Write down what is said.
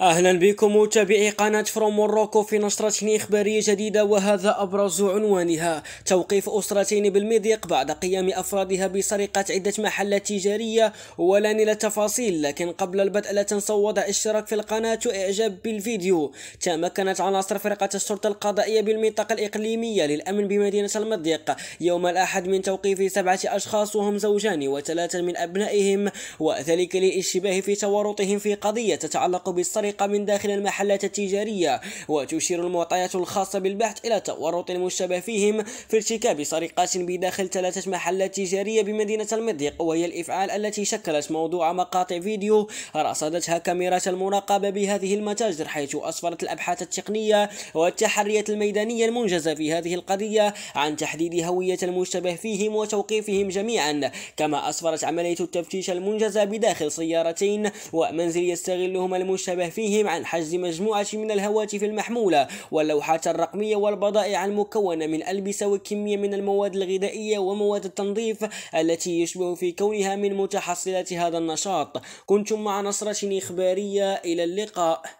اهلا بكم متابعي قناة فروم موروكو في نشرة اخبارية جديدة وهذا ابرز عنوانها توقيف اسرتين بالمضيق بعد قيام افرادها بسرقة عدة محلات تجارية ولا الى التفاصيل لكن قبل البدء لا تنسوا وضع اشتراك في القناة واعجاب بالفيديو تمكنت عناصر فرقة الشرطة القضائية بالمنطقة الاقليمية للامن بمدينة المضيق يوم الاحد من توقيف سبعة اشخاص وهم زوجان وثلاثة من ابنائهم وذلك للاشتباه في تورطهم في قضية تتعلق بالسرقة الطريق من داخل المحلات التجارية وتشير المعطيات الخاصة بالبحث إلى تورط المشتبه فيهم في ارتكاب سرقات بداخل ثلاثة محلات تجارية بمدينة المضيق وهي الإفعال التي شكلت موضوع مقاطع فيديو رصدتها كاميرات المراقبة بهذه المتاجر حيث أسفرت الأبحاث التقنية والتحريات الميدانية المنجزة في هذه القضية عن تحديد هوية المشتبه فيهم وتوقيفهم جميعا كما أسفرت عملية التفتيش المنجزة بداخل سيارتين ومنزل يستغلهما المشتبه فيه فيهم عن حجز مجموعة من الهواتف المحمولة واللوحات الرقمية والبضائع المكونة من ألبسة وكمية من المواد الغذائية ومواد التنظيف التي يشبه في كونها من متحصلات هذا النشاط كنتم مع نصرة إخبارية إلى اللقاء